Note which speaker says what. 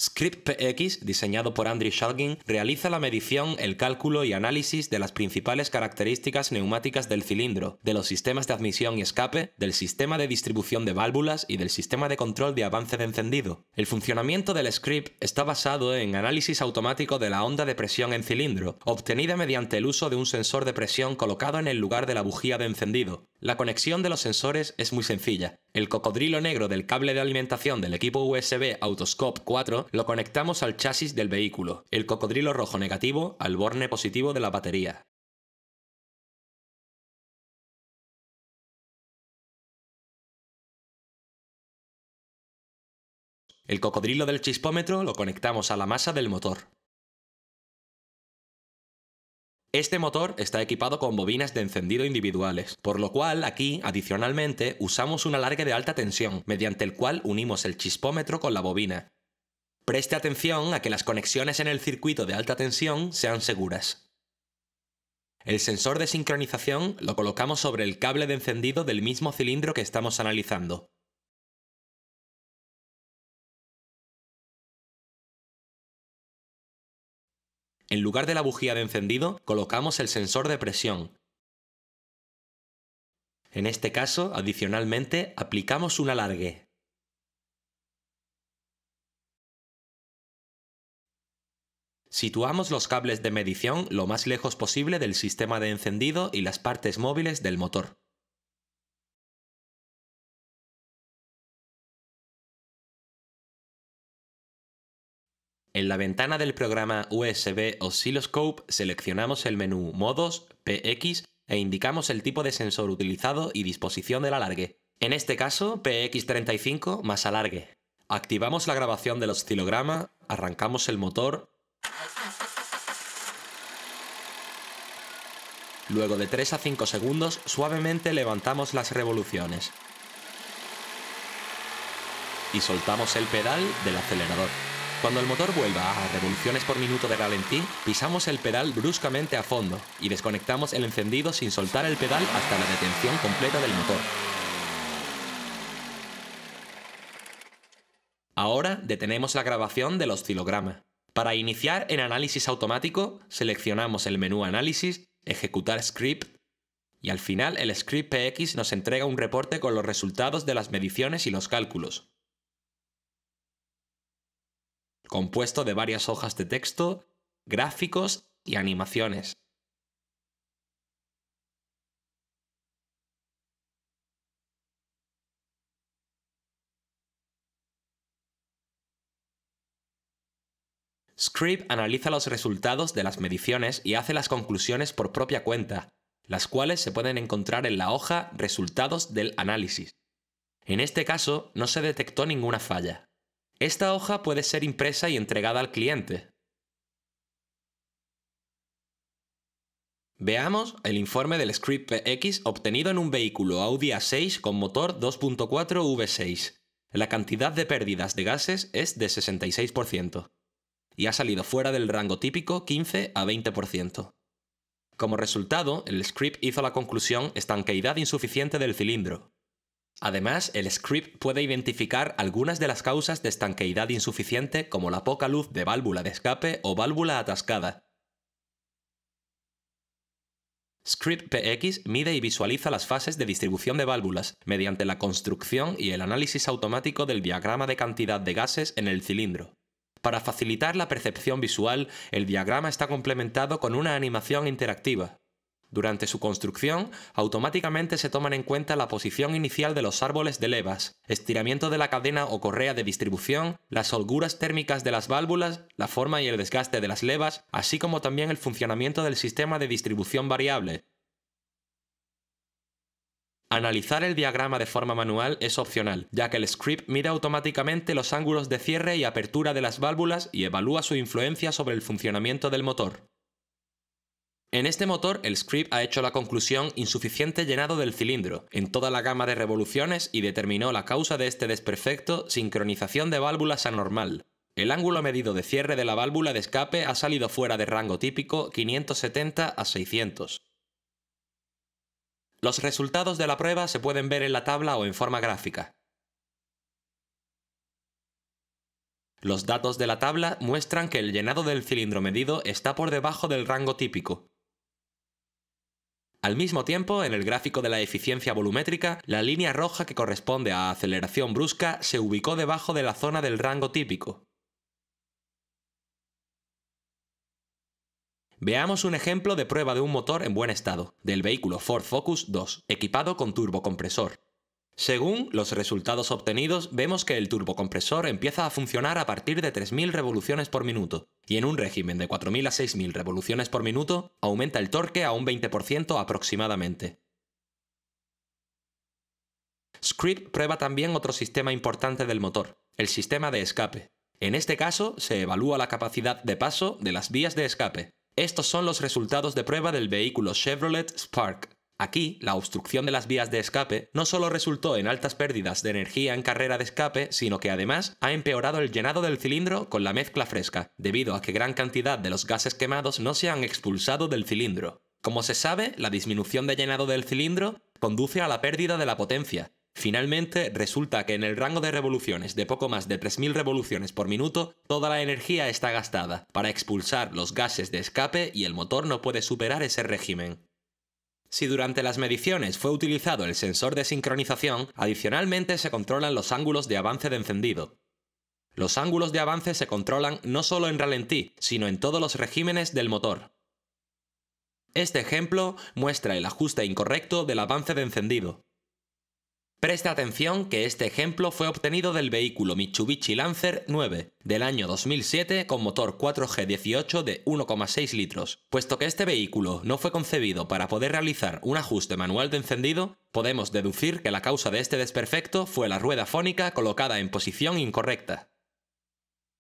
Speaker 1: ScriptPX, diseñado por Andriy Shalgin, realiza la medición, el cálculo y análisis de las principales características neumáticas del cilindro, de los sistemas de admisión y escape, del sistema de distribución de válvulas y del sistema de control de avance de encendido. El funcionamiento del script está basado en análisis automático de la onda de presión en cilindro, obtenida mediante el uso de un sensor de presión colocado en el lugar de la bujía de encendido. La conexión de los sensores es muy sencilla. El cocodrilo negro del cable de alimentación del equipo USB Autoscope 4 lo conectamos al chasis del vehículo, el cocodrilo rojo negativo al borne positivo de la batería. El cocodrilo del chispómetro lo conectamos a la masa del motor. Este motor está equipado con bobinas de encendido individuales, por lo cual aquí, adicionalmente, usamos un alargue de alta tensión, mediante el cual unimos el chispómetro con la bobina. Preste atención a que las conexiones en el circuito de alta tensión sean seguras. El sensor de sincronización lo colocamos sobre el cable de encendido del mismo cilindro que estamos analizando. En lugar de la bujía de encendido, colocamos el sensor de presión. En este caso, adicionalmente, aplicamos un alargue. Situamos los cables de medición lo más lejos posible del sistema de encendido y las partes móviles del motor. En la ventana del programa USB Oscilloscope seleccionamos el menú Modos, PX e indicamos el tipo de sensor utilizado y disposición del alargue. En este caso, PX35 más alargue. Activamos la grabación del oscilograma, arrancamos el motor. Luego de 3 a 5 segundos, suavemente levantamos las revoluciones. Y soltamos el pedal del acelerador. Cuando el motor vuelva a revoluciones por minuto de ralentí, pisamos el pedal bruscamente a fondo y desconectamos el encendido sin soltar el pedal hasta la detención completa del motor. Ahora detenemos la grabación del oscilograma. Para iniciar en análisis automático, seleccionamos el menú Análisis, Ejecutar Script y al final el script PX nos entrega un reporte con los resultados de las mediciones y los cálculos compuesto de varias hojas de texto, gráficos y animaciones. Script analiza los resultados de las mediciones y hace las conclusiones por propia cuenta, las cuales se pueden encontrar en la hoja Resultados del análisis. En este caso, no se detectó ninguna falla. Esta hoja puede ser impresa y entregada al cliente. Veamos el informe del script PX obtenido en un vehículo Audi A6 con motor 2.4 V6. La cantidad de pérdidas de gases es de 66% y ha salido fuera del rango típico 15 a 20%. Como resultado, el script hizo la conclusión estanqueidad insuficiente del cilindro, Además, el script puede identificar algunas de las causas de estanqueidad insuficiente como la poca luz de válvula de escape o válvula atascada. Script PX mide y visualiza las fases de distribución de válvulas mediante la construcción y el análisis automático del diagrama de cantidad de gases en el cilindro. Para facilitar la percepción visual, el diagrama está complementado con una animación interactiva, durante su construcción, automáticamente se toman en cuenta la posición inicial de los árboles de levas, estiramiento de la cadena o correa de distribución, las holguras térmicas de las válvulas, la forma y el desgaste de las levas, así como también el funcionamiento del sistema de distribución variable, Analizar el diagrama de forma manual es opcional, ya que el script mide automáticamente los ángulos de cierre y apertura de las válvulas y evalúa su influencia sobre el funcionamiento del motor. En este motor, el script ha hecho la conclusión insuficiente llenado del cilindro en toda la gama de revoluciones y determinó la causa de este desperfecto sincronización de válvulas anormal. El ángulo medido de cierre de la válvula de escape ha salido fuera de rango típico 570 a 600. Los resultados de la prueba se pueden ver en la tabla o en forma gráfica. Los datos de la tabla muestran que el llenado del cilindro medido está por debajo del rango típico, al mismo tiempo, en el gráfico de la eficiencia volumétrica, la línea roja que corresponde a aceleración brusca se ubicó debajo de la zona del rango típico. Veamos un ejemplo de prueba de un motor en buen estado, del vehículo Ford Focus 2, equipado con turbocompresor. Según los resultados obtenidos, vemos que el turbocompresor empieza a funcionar a partir de 3.000 revoluciones por minuto, y en un régimen de 4.000 a 6.000 revoluciones por minuto aumenta el torque a un 20% aproximadamente. Script prueba también otro sistema importante del motor, el sistema de escape. En este caso, se evalúa la capacidad de paso de las vías de escape. Estos son los resultados de prueba del vehículo Chevrolet Spark, Aquí, la obstrucción de las vías de escape no solo resultó en altas pérdidas de energía en carrera de escape, sino que además ha empeorado el llenado del cilindro con la mezcla fresca, debido a que gran cantidad de los gases quemados no se han expulsado del cilindro. Como se sabe, la disminución de llenado del cilindro conduce a la pérdida de la potencia. Finalmente, resulta que en el rango de revoluciones de poco más de 3.000 revoluciones por minuto, toda la energía está gastada para expulsar los gases de escape y el motor no puede superar ese régimen. Si durante las mediciones fue utilizado el sensor de sincronización, adicionalmente se controlan los ángulos de avance de encendido. Los ángulos de avance se controlan no solo en ralentí, sino en todos los regímenes del motor. Este ejemplo muestra el ajuste incorrecto del avance de encendido. Presta atención que este ejemplo fue obtenido del vehículo Mitsubishi Lancer 9 del año 2007 con motor 4G18 de 1,6 litros. Puesto que este vehículo no fue concebido para poder realizar un ajuste manual de encendido, podemos deducir que la causa de este desperfecto fue la rueda fónica colocada en posición incorrecta.